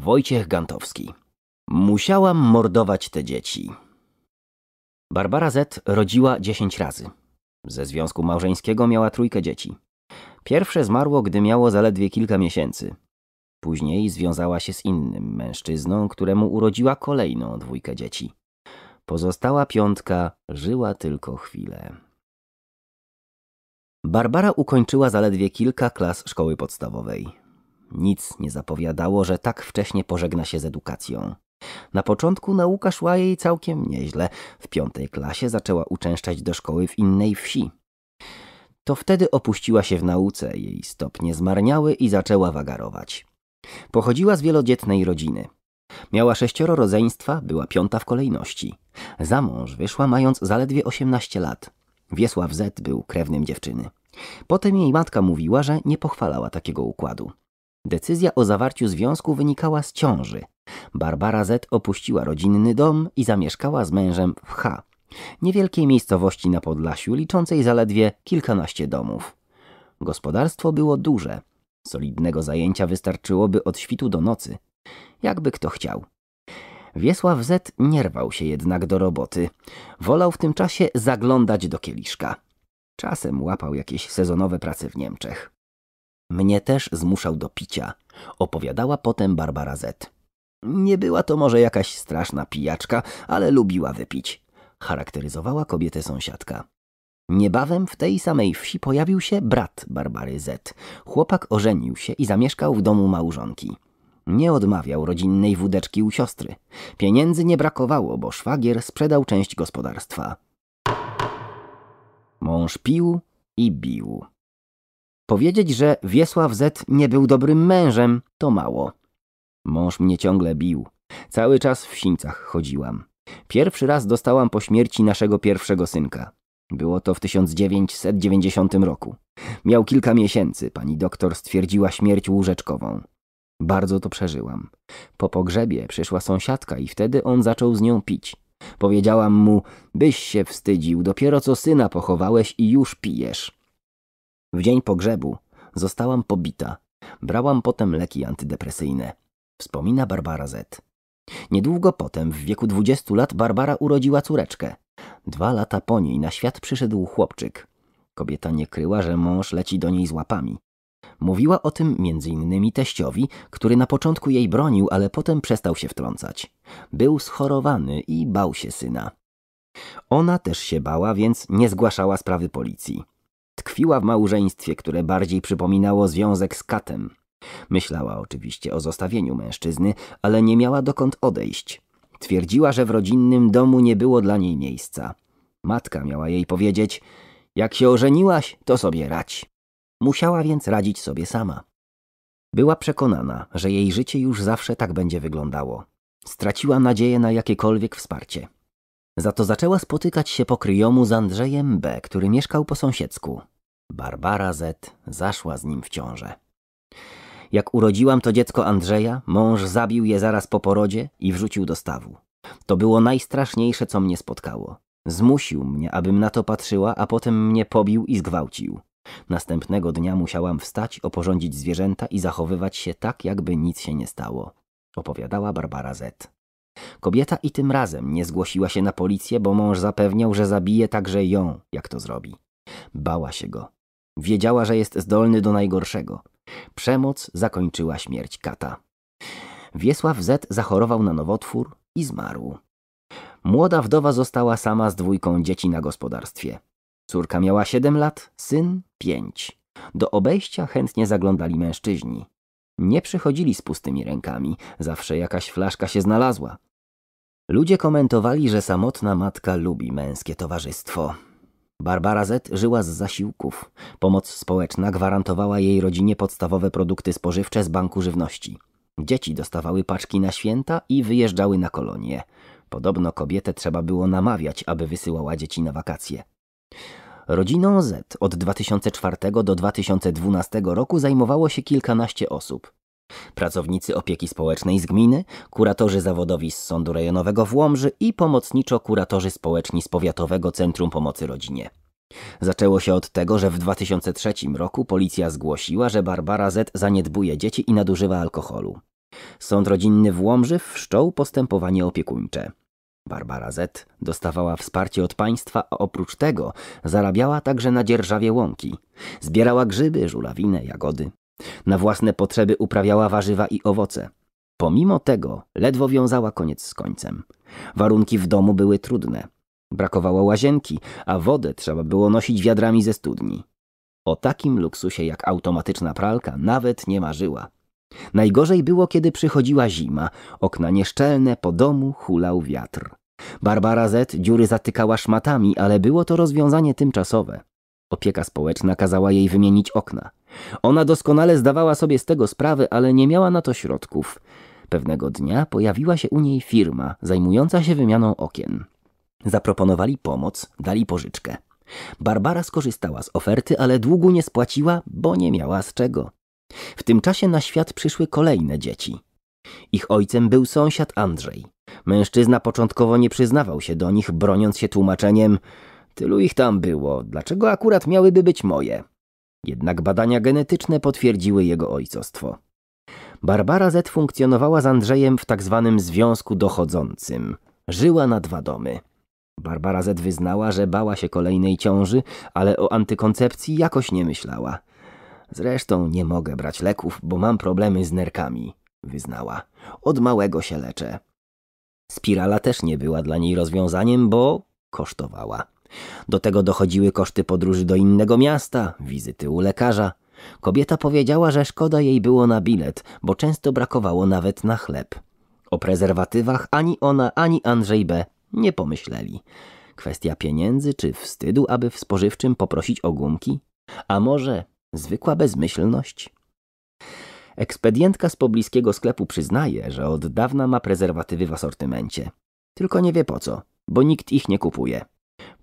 Wojciech Gantowski. Musiałam mordować te dzieci. Barbara Z. rodziła dziesięć razy. Ze związku małżeńskiego miała trójkę dzieci. Pierwsze zmarło, gdy miało zaledwie kilka miesięcy. Później związała się z innym mężczyzną, któremu urodziła kolejną dwójkę dzieci. Pozostała piątka żyła tylko chwilę. Barbara ukończyła zaledwie kilka klas szkoły podstawowej. Nic nie zapowiadało, że tak wcześnie pożegna się z edukacją. Na początku nauka szła jej całkiem nieźle. W piątej klasie zaczęła uczęszczać do szkoły w innej wsi. To wtedy opuściła się w nauce, jej stopnie zmarniały i zaczęła wagarować. Pochodziła z wielodzietnej rodziny. Miała sześcioro rodzeństwa, była piąta w kolejności. Za mąż wyszła mając zaledwie 18 lat. Wiesław Z był krewnym dziewczyny. Potem jej matka mówiła, że nie pochwalała takiego układu. Decyzja o zawarciu związku wynikała z ciąży. Barbara Z opuściła rodzinny dom i zamieszkała z mężem w H, niewielkiej miejscowości na Podlasiu liczącej zaledwie kilkanaście domów. Gospodarstwo było duże. Solidnego zajęcia wystarczyłoby od świtu do nocy. Jakby kto chciał. Wiesław Z nie rwał się jednak do roboty. Wolał w tym czasie zaglądać do kieliszka. Czasem łapał jakieś sezonowe prace w Niemczech. Mnie też zmuszał do picia, opowiadała potem Barbara Z. Nie była to może jakaś straszna pijaczka, ale lubiła wypić, charakteryzowała kobietę sąsiadka. Niebawem w tej samej wsi pojawił się brat Barbary Z. Chłopak ożenił się i zamieszkał w domu małżonki. Nie odmawiał rodzinnej wódeczki u siostry. Pieniędzy nie brakowało, bo szwagier sprzedał część gospodarstwa. Mąż pił i bił. Powiedzieć, że Wiesław Z nie był dobrym mężem, to mało. Mąż mnie ciągle bił. Cały czas w sińcach chodziłam. Pierwszy raz dostałam po śmierci naszego pierwszego synka. Było to w 1990 roku. Miał kilka miesięcy, pani doktor stwierdziła śmierć łóżeczkową. Bardzo to przeżyłam. Po pogrzebie przyszła sąsiadka i wtedy on zaczął z nią pić. Powiedziałam mu, byś się wstydził, dopiero co syna pochowałeś i już pijesz. W dzień pogrzebu zostałam pobita. Brałam potem leki antydepresyjne. Wspomina Barbara Z. Niedługo potem, w wieku 20 lat, Barbara urodziła córeczkę. Dwa lata po niej na świat przyszedł chłopczyk. Kobieta nie kryła, że mąż leci do niej z łapami. Mówiła o tym m.in. teściowi, który na początku jej bronił, ale potem przestał się wtrącać. Był schorowany i bał się syna. Ona też się bała, więc nie zgłaszała sprawy policji. Tkwiła w małżeństwie, które bardziej przypominało związek z katem. Myślała oczywiście o zostawieniu mężczyzny, ale nie miała dokąd odejść. Twierdziła, że w rodzinnym domu nie było dla niej miejsca. Matka miała jej powiedzieć: Jak się ożeniłaś, to sobie radź. Musiała więc radzić sobie sama. Była przekonana, że jej życie już zawsze tak będzie wyglądało. Straciła nadzieję na jakiekolwiek wsparcie. Za to zaczęła spotykać się po kryjomu z Andrzejem B., który mieszkał po sąsiedzku. Barbara Z. zaszła z nim w ciążę. Jak urodziłam to dziecko Andrzeja, mąż zabił je zaraz po porodzie i wrzucił do stawu. To było najstraszniejsze, co mnie spotkało. Zmusił mnie, abym na to patrzyła, a potem mnie pobił i zgwałcił. Następnego dnia musiałam wstać, oporządzić zwierzęta i zachowywać się tak, jakby nic się nie stało, opowiadała Barbara Z. Kobieta i tym razem nie zgłosiła się na policję, bo mąż zapewniał, że zabije także ją, jak to zrobi. Bała się go. Wiedziała, że jest zdolny do najgorszego. Przemoc zakończyła śmierć kata. Wiesław Z. zachorował na nowotwór i zmarł. Młoda wdowa została sama z dwójką dzieci na gospodarstwie. Córka miała 7 lat, syn 5. Do obejścia chętnie zaglądali mężczyźni. Nie przychodzili z pustymi rękami, zawsze jakaś flaszka się znalazła. Ludzie komentowali, że samotna matka lubi męskie towarzystwo, Barbara Z. żyła z zasiłków. Pomoc społeczna gwarantowała jej rodzinie podstawowe produkty spożywcze z banku żywności. Dzieci dostawały paczki na święta i wyjeżdżały na kolonie. Podobno kobietę trzeba było namawiać, aby wysyłała dzieci na wakacje. Rodziną Z od 2004 do 2012 roku zajmowało się kilkanaście osób. Pracownicy opieki społecznej z gminy, kuratorzy zawodowi z Sądu Rejonowego w Łomży i pomocniczo kuratorzy społeczni z Powiatowego Centrum Pomocy Rodzinie. Zaczęło się od tego, że w 2003 roku policja zgłosiła, że Barbara Z zaniedbuje dzieci i nadużywa alkoholu. Sąd rodzinny w Łomży wszczął postępowanie opiekuńcze. Barbara Z dostawała wsparcie od państwa, a oprócz tego zarabiała także na dzierżawie łąki. Zbierała grzyby, żulawinę, jagody. Na własne potrzeby uprawiała warzywa i owoce. Pomimo tego ledwo wiązała koniec z końcem. Warunki w domu były trudne. Brakowało łazienki, a wodę trzeba było nosić wiadrami ze studni. O takim luksusie jak automatyczna pralka nawet nie marzyła. Najgorzej było, kiedy przychodziła zima, okna nieszczelne, po domu hulał wiatr. Barbara Z. dziury zatykała szmatami, ale było to rozwiązanie tymczasowe. Opieka społeczna kazała jej wymienić okna. Ona doskonale zdawała sobie z tego sprawy, ale nie miała na to środków. Pewnego dnia pojawiła się u niej firma zajmująca się wymianą okien. Zaproponowali pomoc, dali pożyczkę. Barbara skorzystała z oferty, ale długu nie spłaciła, bo nie miała z czego. W tym czasie na świat przyszły kolejne dzieci. Ich ojcem był sąsiad Andrzej. Mężczyzna początkowo nie przyznawał się do nich, broniąc się tłumaczeniem: Tylu ich tam było, dlaczego akurat miałyby być moje? Jednak badania genetyczne potwierdziły jego ojcostwo. Barbara Z funkcjonowała z Andrzejem w tak zwanym związku dochodzącym. Żyła na dwa domy. Barbara Z wyznała, że bała się kolejnej ciąży, ale o antykoncepcji jakoś nie myślała. Zresztą nie mogę brać leków, bo mam problemy z nerkami, wyznała. Od małego się leczę. Spirala też nie była dla niej rozwiązaniem, bo kosztowała. Do tego dochodziły koszty podróży do innego miasta, wizyty u lekarza. Kobieta powiedziała, że szkoda jej było na bilet, bo często brakowało nawet na chleb. O prezerwatywach ani ona, ani Andrzej B. nie pomyśleli. Kwestia pieniędzy czy wstydu, aby w spożywczym poprosić o gumki? A może zwykła bezmyślność? Ekspedientka z pobliskiego sklepu przyznaje, że od dawna ma prezerwatywy w asortymencie. Tylko nie wie po co, bo nikt ich nie kupuje.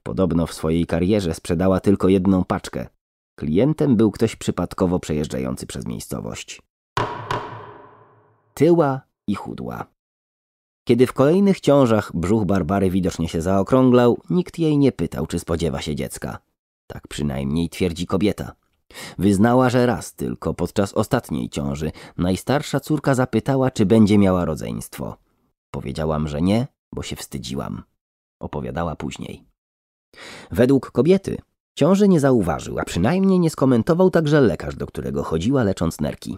Podobno w swojej karierze sprzedała tylko jedną paczkę. Klientem był ktoś przypadkowo przejeżdżający przez miejscowość. Tyła i chudła. Kiedy w kolejnych ciążach brzuch Barbary widocznie się zaokrąglał, nikt jej nie pytał, czy spodziewa się dziecka. Tak przynajmniej twierdzi kobieta. Wyznała, że raz tylko podczas ostatniej ciąży najstarsza córka zapytała, czy będzie miała rodzeństwo. Powiedziałam, że nie, bo się wstydziłam. Opowiadała później. Według kobiety ciąży nie zauważył, a przynajmniej nie skomentował także lekarz, do którego chodziła lecząc nerki.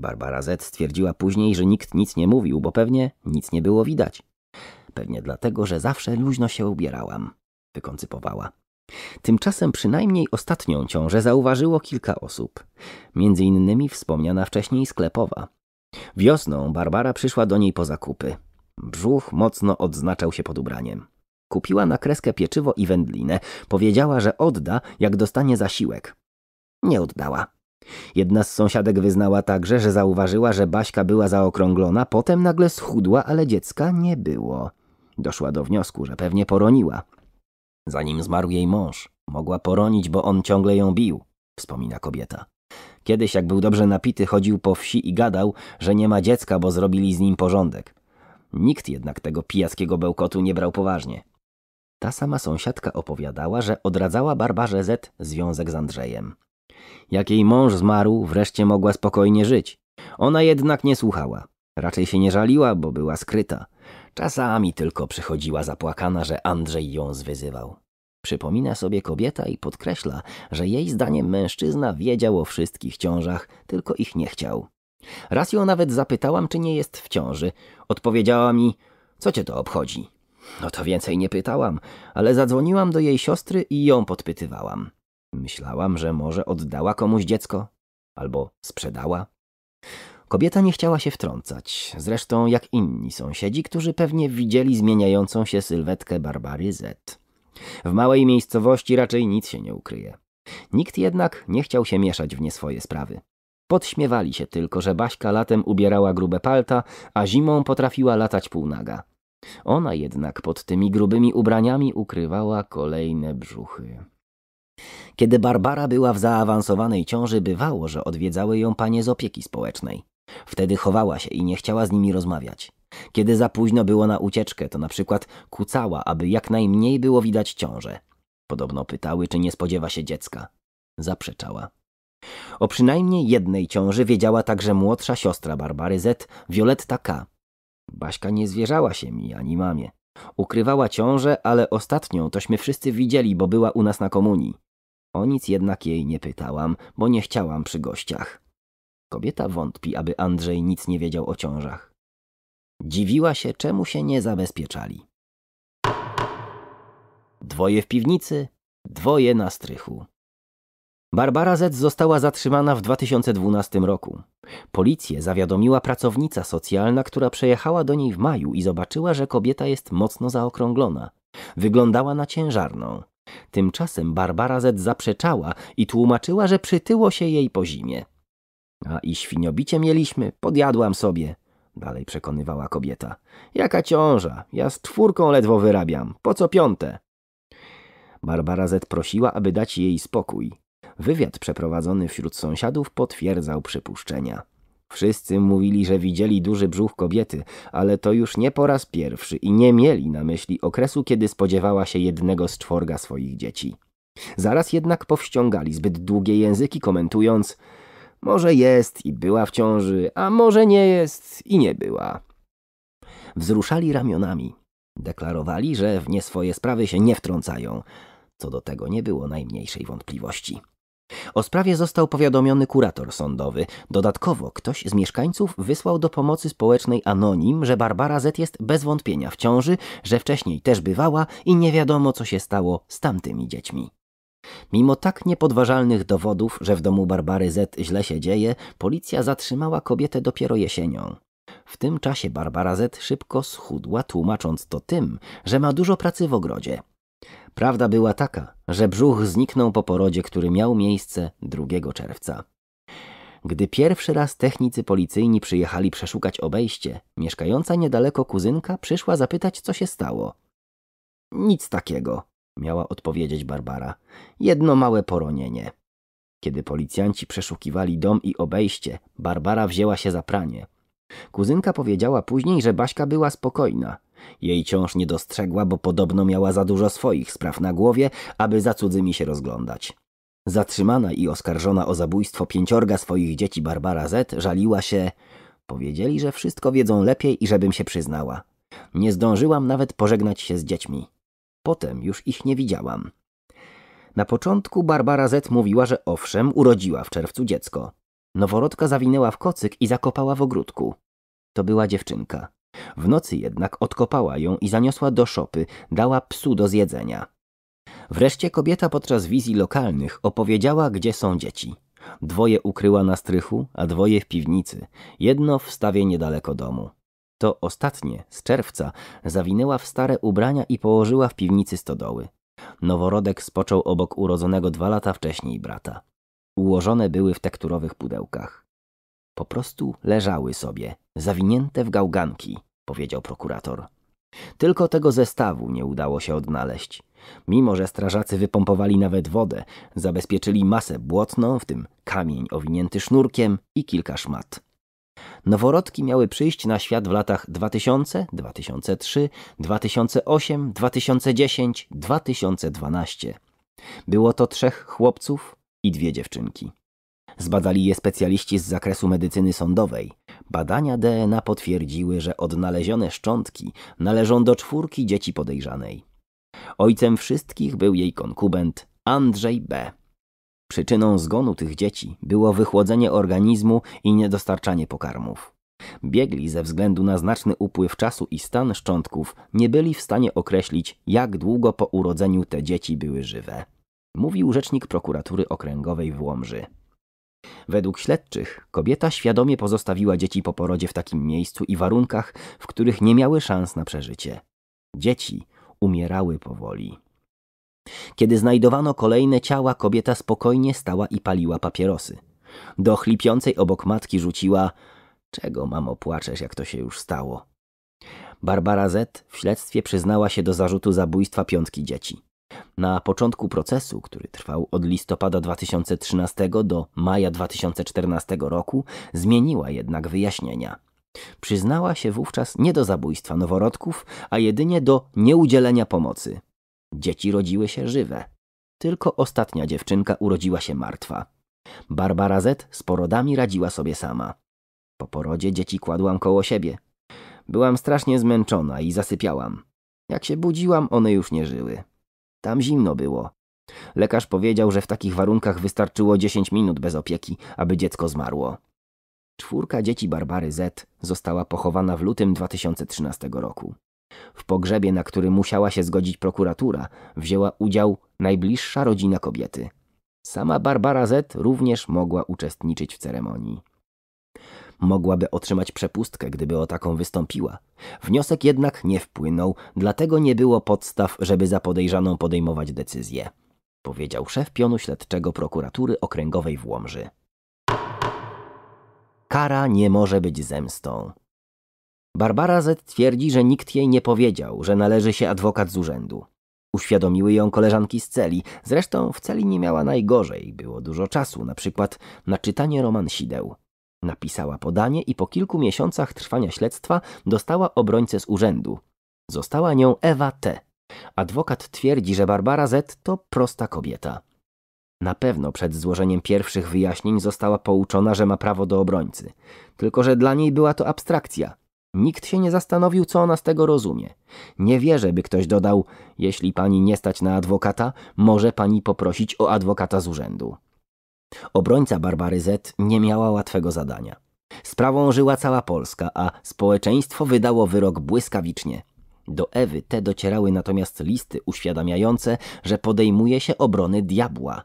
Barbara Z stwierdziła później, że nikt nic nie mówił, bo pewnie nic nie było widać. Pewnie dlatego, że zawsze luźno się ubierałam, wykoncypowała. Tymczasem przynajmniej ostatnią ciążę zauważyło kilka osób, między innymi wspomniana wcześniej sklepowa. Wiosną Barbara przyszła do niej po zakupy. Brzuch mocno odznaczał się pod ubraniem. Kupiła na kreskę pieczywo i wędlinę. Powiedziała, że odda, jak dostanie zasiłek. Nie oddała. Jedna z sąsiadek wyznała także, że zauważyła, że Baśka była zaokrąglona, potem nagle schudła, ale dziecka nie było. Doszła do wniosku, że pewnie poroniła. Zanim zmarł jej mąż, mogła poronić, bo on ciągle ją bił, wspomina kobieta. Kiedyś, jak był dobrze napity, chodził po wsi i gadał, że nie ma dziecka, bo zrobili z nim porządek. Nikt jednak tego pijackiego bełkotu nie brał poważnie. Ta sama sąsiadka opowiadała, że odradzała Barbarze Z związek z Andrzejem. Jak jej mąż zmarł, wreszcie mogła spokojnie żyć. Ona jednak nie słuchała. Raczej się nie żaliła, bo była skryta. Czasami tylko przychodziła zapłakana, że Andrzej ją zwyzywał. Przypomina sobie kobieta i podkreśla, że jej zdaniem mężczyzna wiedział o wszystkich ciążach, tylko ich nie chciał. Raz ją nawet zapytałam, czy nie jest w ciąży. Odpowiedziała mi, co cię to obchodzi? No to więcej nie pytałam, ale zadzwoniłam do jej siostry i ją podpytywałam. Myślałam, że może oddała komuś dziecko albo sprzedała. Kobieta nie chciała się wtrącać, zresztą jak inni sąsiedzi, którzy pewnie widzieli zmieniającą się sylwetkę Barbary Z. W małej miejscowości raczej nic się nie ukryje. Nikt jednak nie chciał się mieszać w nieswoje sprawy. Podśmiewali się tylko, że Baśka latem ubierała grube palta, a zimą potrafiła latać półnaga. Ona jednak pod tymi grubymi ubraniami ukrywała kolejne brzuchy. Kiedy Barbara była w zaawansowanej ciąży, bywało, że odwiedzały ją panie z opieki społecznej. Wtedy chowała się i nie chciała z nimi rozmawiać. Kiedy za późno było na ucieczkę, to na przykład kucała, aby jak najmniej było widać ciążę. Podobno pytały, czy nie spodziewa się dziecka. Zaprzeczała. O przynajmniej jednej ciąży wiedziała także młodsza siostra Barbary Z, Violetta K., Baśka nie zwierzała się mi ani mamie. Ukrywała ciążę, ale ostatnią tośmy wszyscy widzieli, bo była u nas na komunii. O nic jednak jej nie pytałam, bo nie chciałam przy gościach. Kobieta wątpi, aby Andrzej nic nie wiedział o ciążach. Dziwiła się, czemu się nie zabezpieczali. Dwoje w piwnicy, dwoje na strychu. Barbara Z. została zatrzymana w 2012 roku. Policję zawiadomiła pracownica socjalna, która przejechała do niej w maju i zobaczyła, że kobieta jest mocno zaokrąglona. Wyglądała na ciężarną. Tymczasem Barbara Z. zaprzeczała i tłumaczyła, że przytyło się jej po zimie. A i świniobicie mieliśmy, podjadłam sobie. Dalej przekonywała kobieta. Jaka ciąża, ja z czwórką ledwo wyrabiam, po co piąte? Barbara Z. prosiła, aby dać jej spokój. Wywiad przeprowadzony wśród sąsiadów potwierdzał przypuszczenia. Wszyscy mówili, że widzieli duży brzuch kobiety, ale to już nie po raz pierwszy i nie mieli na myśli okresu, kiedy spodziewała się jednego z czworga swoich dzieci. Zaraz jednak powściągali zbyt długie języki, komentując: Może jest i była w ciąży, a może nie jest i nie była. Wzruszali ramionami. Deklarowali, że w nie swoje sprawy się nie wtrącają, co do tego nie było najmniejszej wątpliwości. O sprawie został powiadomiony kurator sądowy. Dodatkowo ktoś z mieszkańców wysłał do pomocy społecznej anonim, że Barbara Z jest bez wątpienia w ciąży, że wcześniej też bywała i nie wiadomo co się stało z tamtymi dziećmi. Mimo tak niepodważalnych dowodów, że w domu Barbary Z źle się dzieje, policja zatrzymała kobietę dopiero jesienią. W tym czasie Barbara Z szybko schudła, tłumacząc to tym, że ma dużo pracy w ogrodzie. Prawda była taka, że brzuch zniknął po porodzie, który miał miejsce 2 czerwca. Gdy pierwszy raz technicy policyjni przyjechali przeszukać obejście, mieszkająca niedaleko kuzynka przyszła zapytać, co się stało. Nic takiego, miała odpowiedzieć Barbara. Jedno małe poronienie. Kiedy policjanci przeszukiwali dom i obejście, Barbara wzięła się za pranie. Kuzynka powiedziała później, że Baśka była spokojna, jej ciąż nie dostrzegła, bo podobno miała za dużo swoich spraw na głowie, aby za cudzymi się rozglądać. Zatrzymana i oskarżona o zabójstwo pięciorga swoich dzieci Barbara Z. żaliła się Powiedzieli, że wszystko wiedzą lepiej i żebym się przyznała. Nie zdążyłam nawet pożegnać się z dziećmi. Potem już ich nie widziałam. Na początku Barbara Z. mówiła, że owszem, urodziła w czerwcu dziecko. Noworodka zawinęła w kocyk i zakopała w ogródku. To była dziewczynka. W nocy jednak odkopała ją i zaniosła do szopy, dała psu do zjedzenia. Wreszcie kobieta podczas wizji lokalnych opowiedziała, gdzie są dzieci. Dwoje ukryła na strychu, a dwoje w piwnicy, jedno w stawie niedaleko domu. To ostatnie, z czerwca, zawinęła w stare ubrania i położyła w piwnicy stodoły. Noworodek spoczął obok urodzonego dwa lata wcześniej brata. Ułożone były w tekturowych pudełkach. Po prostu leżały sobie, zawinięte w gałganki powiedział prokurator. Tylko tego zestawu nie udało się odnaleźć. Mimo, że strażacy wypompowali nawet wodę, zabezpieczyli masę błotną, w tym kamień owinięty sznurkiem i kilka szmat. Noworodki miały przyjść na świat w latach 2000, 2003, 2008, 2010, 2012. Było to trzech chłopców i dwie dziewczynki. Zbadali je specjaliści z zakresu medycyny sądowej, Badania DNA potwierdziły, że odnalezione szczątki należą do czwórki dzieci podejrzanej. Ojcem wszystkich był jej konkubent Andrzej B. Przyczyną zgonu tych dzieci było wychłodzenie organizmu i niedostarczanie pokarmów. Biegli ze względu na znaczny upływ czasu i stan szczątków nie byli w stanie określić, jak długo po urodzeniu te dzieci były żywe. Mówił rzecznik prokuratury okręgowej w Łomży. Według śledczych kobieta świadomie pozostawiła dzieci po porodzie w takim miejscu i warunkach, w których nie miały szans na przeżycie. Dzieci umierały powoli. Kiedy znajdowano kolejne ciała, kobieta spokojnie stała i paliła papierosy. Do chlipiącej obok matki rzuciła: Czego, mamo, płaczesz, jak to się już stało? Barbara Z. w śledztwie przyznała się do zarzutu zabójstwa piątki dzieci. Na początku procesu, który trwał od listopada 2013 do maja 2014 roku, zmieniła jednak wyjaśnienia. Przyznała się wówczas nie do zabójstwa noworodków, a jedynie do nieudzielenia pomocy. Dzieci rodziły się żywe. Tylko ostatnia dziewczynka urodziła się martwa. Barbara Z z porodami radziła sobie sama. Po porodzie dzieci kładłam koło siebie. Byłam strasznie zmęczona i zasypiałam. Jak się budziłam, one już nie żyły. Tam zimno było. Lekarz powiedział, że w takich warunkach wystarczyło 10 minut bez opieki, aby dziecko zmarło. Czwórka dzieci Barbary Z została pochowana w lutym 2013 roku. W pogrzebie, na który musiała się zgodzić prokuratura, wzięła udział najbliższa rodzina kobiety. Sama Barbara Z również mogła uczestniczyć w ceremonii. Mogłaby otrzymać przepustkę, gdyby o taką wystąpiła. Wniosek jednak nie wpłynął, dlatego nie było podstaw, żeby za podejrzaną podejmować decyzję, powiedział szef pionu śledczego prokuratury okręgowej w Łomży. Kara nie może być zemstą. Barbara Z twierdzi, że nikt jej nie powiedział, że należy się adwokat z urzędu. Uświadomiły ją koleżanki z celi. Zresztą w celi nie miała najgorzej, było dużo czasu, na przykład na czytanie Roman Sideł. Napisała podanie i po kilku miesiącach trwania śledztwa dostała obrońcę z urzędu. Została nią Ewa T. Adwokat twierdzi, że Barbara Z to prosta kobieta. Na pewno przed złożeniem pierwszych wyjaśnień została pouczona, że ma prawo do obrońcy. Tylko, że dla niej była to abstrakcja. Nikt się nie zastanowił, co ona z tego rozumie. Nie wierzę, by ktoś dodał: Jeśli pani nie stać na adwokata, może pani poprosić o adwokata z urzędu. Obrońca Barbary Z nie miała łatwego zadania. Sprawą żyła cała Polska, a społeczeństwo wydało wyrok błyskawicznie. Do Ewy te docierały natomiast listy uświadamiające, że podejmuje się obrony diabła.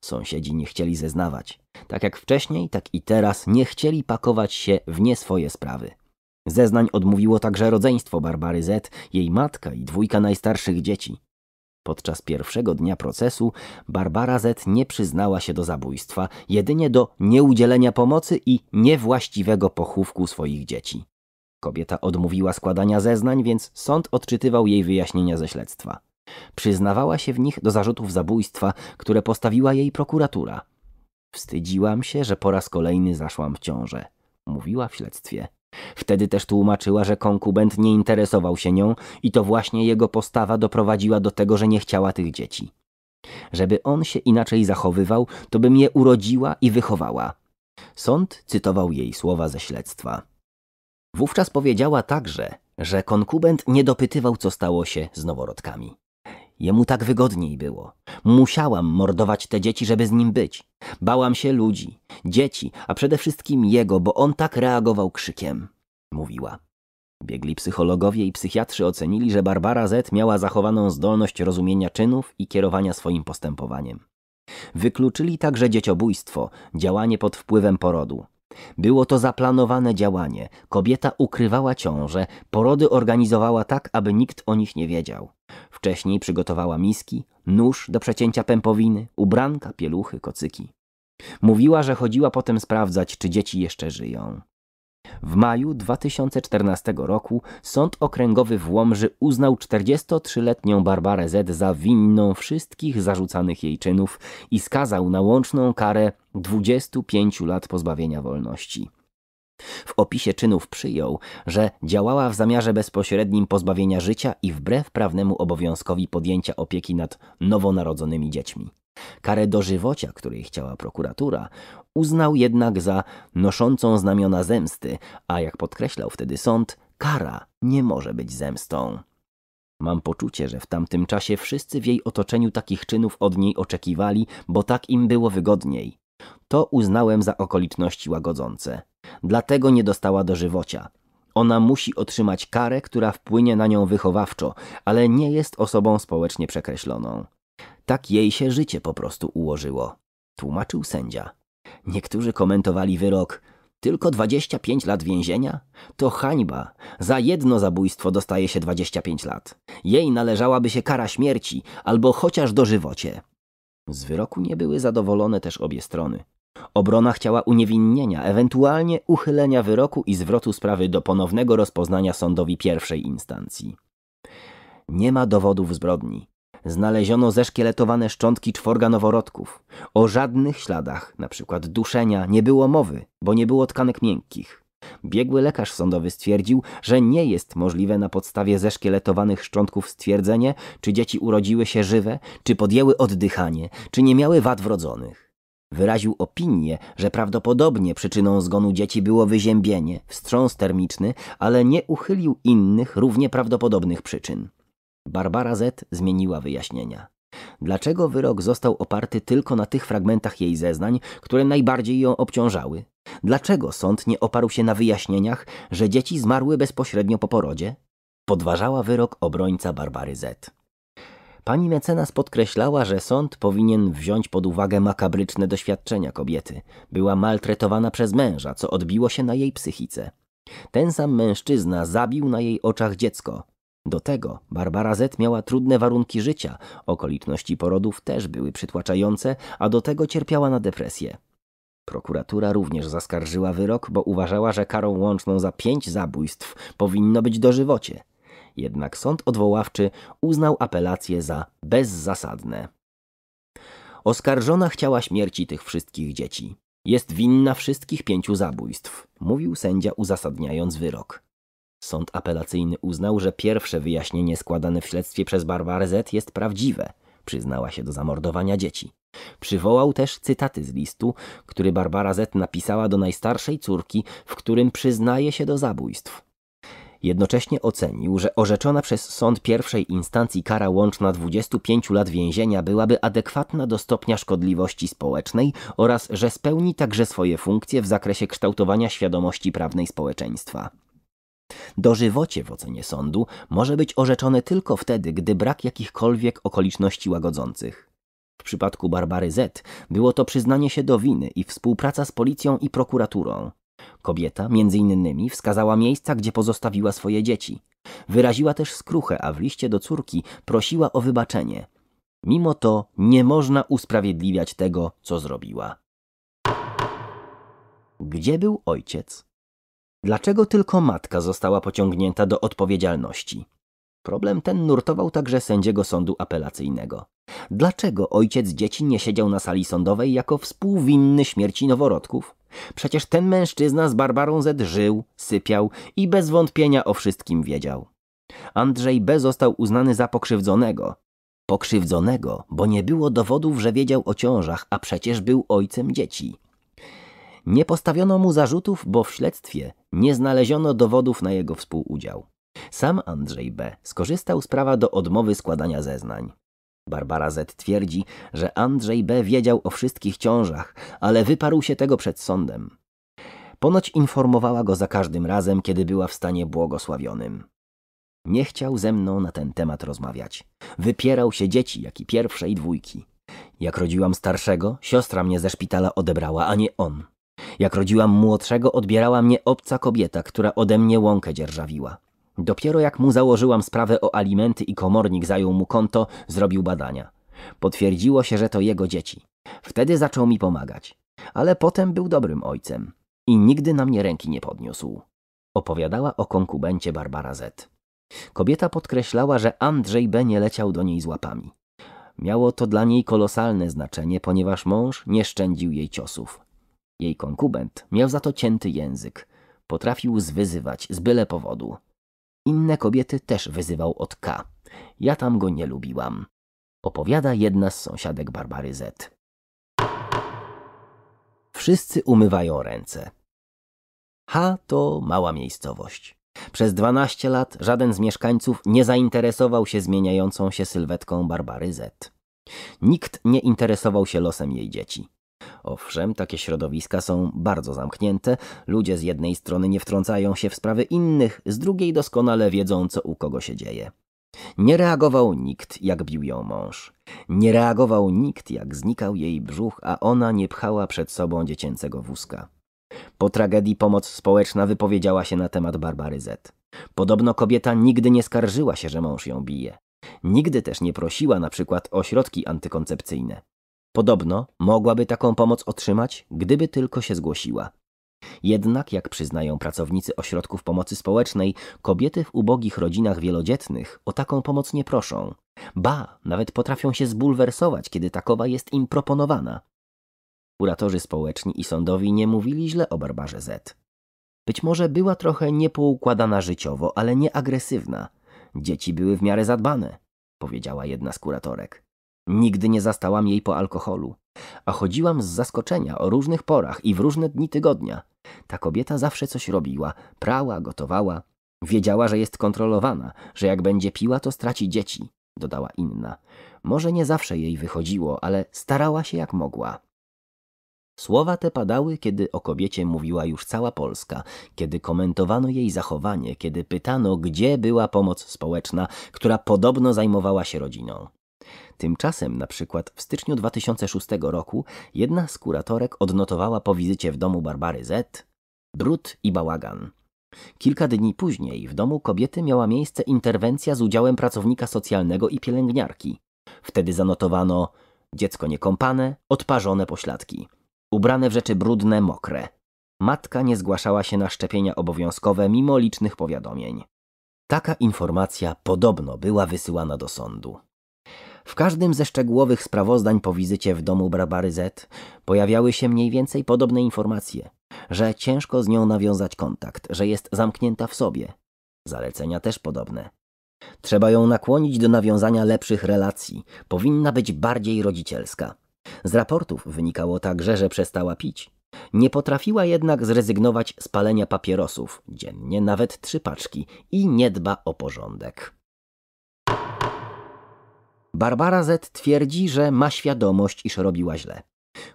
Sąsiedzi nie chcieli zeznawać. Tak jak wcześniej, tak i teraz nie chcieli pakować się w nie swoje sprawy. Zeznań odmówiło także rodzeństwo Barbary Z, jej matka i dwójka najstarszych dzieci. Podczas pierwszego dnia procesu Barbara Z nie przyznała się do zabójstwa, jedynie do nieudzielenia pomocy i niewłaściwego pochówku swoich dzieci. Kobieta odmówiła składania zeznań, więc sąd odczytywał jej wyjaśnienia ze śledztwa. Przyznawała się w nich do zarzutów zabójstwa, które postawiła jej prokuratura. Wstydziłam się, że po raz kolejny zaszłam w ciążę, mówiła w śledztwie. Wtedy też tłumaczyła, że konkubent nie interesował się nią i to właśnie jego postawa doprowadziła do tego, że nie chciała tych dzieci. Żeby on się inaczej zachowywał, to bym je urodziła i wychowała. Sąd cytował jej słowa ze śledztwa. Wówczas powiedziała także, że konkubent nie dopytywał, co stało się z noworodkami. Jemu tak wygodniej było. Musiałam mordować te dzieci, żeby z nim być. Bałam się ludzi, dzieci, a przede wszystkim jego, bo on tak reagował krzykiem, mówiła. Biegli psychologowie i psychiatrzy ocenili, że Barbara Z miała zachowaną zdolność rozumienia czynów i kierowania swoim postępowaniem. Wykluczyli także dzieciobójstwo, działanie pod wpływem porodu, było to zaplanowane działanie. Kobieta ukrywała ciążę, porody organizowała tak, aby nikt o nich nie wiedział. Wcześniej przygotowała miski, nóż do przecięcia pępowiny, ubranka, pieluchy, kocyki. Mówiła, że chodziła potem sprawdzać, czy dzieci jeszcze żyją. W maju 2014 roku Sąd Okręgowy w Łomży uznał 43-letnią Barbarę Z za winną wszystkich zarzucanych jej czynów i skazał na łączną karę 25 lat pozbawienia wolności. W opisie czynów przyjął, że działała w zamiarze bezpośrednim pozbawienia życia i wbrew prawnemu obowiązkowi podjęcia opieki nad nowonarodzonymi dziećmi. Karę dożywocia, której chciała prokuratura, uznał jednak za noszącą znamiona zemsty, a jak podkreślał wtedy sąd, kara nie może być zemstą. Mam poczucie, że w tamtym czasie wszyscy w jej otoczeniu takich czynów od niej oczekiwali, bo tak im było wygodniej. To uznałem za okoliczności łagodzące. Dlatego nie dostała dożywocia. Ona musi otrzymać karę, która wpłynie na nią wychowawczo, ale nie jest osobą społecznie przekreśloną tak jej się życie po prostu ułożyło, tłumaczył sędzia. Niektórzy komentowali wyrok. Tylko 25 lat więzienia? To hańba. Za jedno zabójstwo dostaje się 25 lat. Jej należałaby się kara śmierci albo chociaż dożywocie. Z wyroku nie były zadowolone też obie strony. Obrona chciała uniewinnienia, ewentualnie uchylenia wyroku i zwrotu sprawy do ponownego rozpoznania sądowi pierwszej instancji. Nie ma dowodów zbrodni znaleziono zeszkieletowane szczątki czworga noworodków. O żadnych śladach, np. duszenia, nie było mowy, bo nie było tkanek miękkich. Biegły lekarz sądowy stwierdził, że nie jest możliwe na podstawie zeszkieletowanych szczątków stwierdzenie, czy dzieci urodziły się żywe, czy podjęły oddychanie, czy nie miały wad wrodzonych. Wyraził opinię, że prawdopodobnie przyczyną zgonu dzieci było wyziębienie, wstrząs termiczny, ale nie uchylił innych, równie prawdopodobnych przyczyn. Barbara Z. zmieniła wyjaśnienia. Dlaczego wyrok został oparty tylko na tych fragmentach jej zeznań, które najbardziej ją obciążały? Dlaczego sąd nie oparł się na wyjaśnieniach, że dzieci zmarły bezpośrednio po porodzie? Podważała wyrok obrońca Barbary Z. Pani mecenas podkreślała, że sąd powinien wziąć pod uwagę makabryczne doświadczenia kobiety. Była maltretowana przez męża, co odbiło się na jej psychice. Ten sam mężczyzna zabił na jej oczach dziecko. Do tego Barbara Z miała trudne warunki życia, okoliczności porodów też były przytłaczające, a do tego cierpiała na depresję. Prokuratura również zaskarżyła wyrok, bo uważała, że karą łączną za pięć zabójstw powinno być dożywocie. Jednak sąd odwoławczy uznał apelację za bezzasadne. Oskarżona chciała śmierci tych wszystkich dzieci. Jest winna wszystkich pięciu zabójstw, mówił sędzia uzasadniając wyrok. Sąd apelacyjny uznał, że pierwsze wyjaśnienie składane w śledztwie przez Barbarę Z jest prawdziwe. Przyznała się do zamordowania dzieci. Przywołał też cytaty z listu, który Barbara Z napisała do najstarszej córki, w którym przyznaje się do zabójstw. Jednocześnie ocenił, że orzeczona przez sąd pierwszej instancji kara łączna 25 lat więzienia byłaby adekwatna do stopnia szkodliwości społecznej oraz że spełni także swoje funkcje w zakresie kształtowania świadomości prawnej społeczeństwa. Dożywocie w ocenie sądu może być orzeczone tylko wtedy, gdy brak jakichkolwiek okoliczności łagodzących. W przypadku Barbary Z było to przyznanie się do winy i współpraca z policją i prokuraturą. Kobieta, między innymi, wskazała miejsca, gdzie pozostawiła swoje dzieci. Wyraziła też skruchę, a w liście do córki prosiła o wybaczenie. Mimo to nie można usprawiedliwiać tego, co zrobiła. Gdzie był ojciec? Dlaczego tylko matka została pociągnięta do odpowiedzialności? Problem ten nurtował także sędziego sądu apelacyjnego. Dlaczego ojciec dzieci nie siedział na sali sądowej jako współwinny śmierci noworodków? Przecież ten mężczyzna z Barbarą Z żył, sypiał i bez wątpienia o wszystkim wiedział. Andrzej B. został uznany za pokrzywdzonego. Pokrzywdzonego, bo nie było dowodów, że wiedział o ciążach, a przecież był ojcem dzieci. Nie postawiono mu zarzutów, bo w śledztwie nie znaleziono dowodów na jego współudział. Sam Andrzej B. skorzystał z prawa do odmowy składania zeznań. Barbara Z. twierdzi, że Andrzej B. wiedział o wszystkich ciążach, ale wyparł się tego przed sądem. Ponoć informowała go za każdym razem, kiedy była w stanie błogosławionym. Nie chciał ze mną na ten temat rozmawiać. Wypierał się dzieci, jak i pierwszej dwójki. Jak rodziłam starszego, siostra mnie ze szpitala odebrała, a nie on. Jak rodziłam młodszego, odbierała mnie obca kobieta, która ode mnie łąkę dzierżawiła. Dopiero jak mu założyłam sprawę o alimenty i komornik zajął mu konto, zrobił badania. Potwierdziło się, że to jego dzieci. Wtedy zaczął mi pomagać. Ale potem był dobrym ojcem i nigdy na mnie ręki nie podniósł. Opowiadała o konkubencie Barbara Z. Kobieta podkreślała, że Andrzej B. nie leciał do niej z łapami. Miało to dla niej kolosalne znaczenie, ponieważ mąż nie szczędził jej ciosów. Jej konkubent miał za to cięty język. Potrafił zwyzywać z byle powodu. Inne kobiety też wyzywał od K. Ja tam go nie lubiłam. Opowiada jedna z sąsiadek Barbary Z. Wszyscy umywają ręce. H to mała miejscowość. Przez 12 lat żaden z mieszkańców nie zainteresował się zmieniającą się sylwetką Barbary Z. Nikt nie interesował się losem jej dzieci. Owszem, takie środowiska są bardzo zamknięte, ludzie z jednej strony nie wtrącają się w sprawy innych, z drugiej doskonale wiedzą, co u kogo się dzieje. Nie reagował nikt, jak bił ją mąż. Nie reagował nikt, jak znikał jej brzuch, a ona nie pchała przed sobą dziecięcego wózka. Po tragedii pomoc społeczna wypowiedziała się na temat Barbary Z. Podobno kobieta nigdy nie skarżyła się, że mąż ją bije. Nigdy też nie prosiła na przykład o środki antykoncepcyjne. Podobno mogłaby taką pomoc otrzymać, gdyby tylko się zgłosiła. Jednak, jak przyznają pracownicy ośrodków pomocy społecznej, kobiety w ubogich rodzinach wielodzietnych o taką pomoc nie proszą. Ba, nawet potrafią się zbulwersować, kiedy takowa jest im proponowana. Kuratorzy społeczni i sądowi nie mówili źle o Barbarze Z. Być może była trochę niepoukładana życiowo, ale nie agresywna. Dzieci były w miarę zadbane, powiedziała jedna z kuratorek. Nigdy nie zastałam jej po alkoholu, a chodziłam z zaskoczenia o różnych porach i w różne dni tygodnia. Ta kobieta zawsze coś robiła, prała, gotowała. Wiedziała, że jest kontrolowana, że jak będzie piła, to straci dzieci, dodała inna. Może nie zawsze jej wychodziło, ale starała się jak mogła. Słowa te padały, kiedy o kobiecie mówiła już cała Polska, kiedy komentowano jej zachowanie, kiedy pytano, gdzie była pomoc społeczna, która podobno zajmowała się rodziną. Tymczasem na przykład w styczniu 2006 roku jedna z kuratorek odnotowała po wizycie w domu Barbary Z brud i bałagan. Kilka dni później w domu kobiety miała miejsce interwencja z udziałem pracownika socjalnego i pielęgniarki. Wtedy zanotowano dziecko niekąpane, odparzone pośladki, ubrane w rzeczy brudne, mokre. Matka nie zgłaszała się na szczepienia obowiązkowe mimo licznych powiadomień. Taka informacja podobno była wysyłana do sądu. W każdym ze szczegółowych sprawozdań po wizycie w domu Barbary Z pojawiały się mniej więcej podobne informacje, że ciężko z nią nawiązać kontakt, że jest zamknięta w sobie. Zalecenia też podobne. Trzeba ją nakłonić do nawiązania lepszych relacji, powinna być bardziej rodzicielska. Z raportów wynikało także, że przestała pić. Nie potrafiła jednak zrezygnować z palenia papierosów, dziennie nawet trzy paczki, i nie dba o porządek. Barbara Z twierdzi, że ma świadomość, iż robiła źle.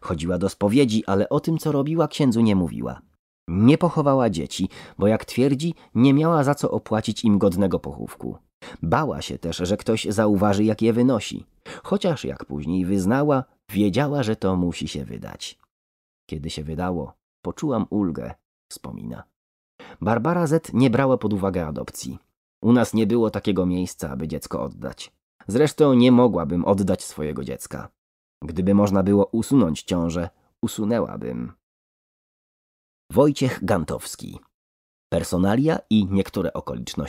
Chodziła do spowiedzi, ale o tym, co robiła, księdzu nie mówiła. Nie pochowała dzieci, bo jak twierdzi, nie miała za co opłacić im godnego pochówku. Bała się też, że ktoś zauważy, jak je wynosi, chociaż jak później wyznała, wiedziała, że to musi się wydać. Kiedy się wydało, poczułam ulgę, wspomina. Barbara Z nie brała pod uwagę adopcji. U nas nie było takiego miejsca, aby dziecko oddać. Zresztą nie mogłabym oddać swojego dziecka. Gdyby można było usunąć ciążę, usunęłabym. Wojciech Gantowski Personalia i niektóre okoliczności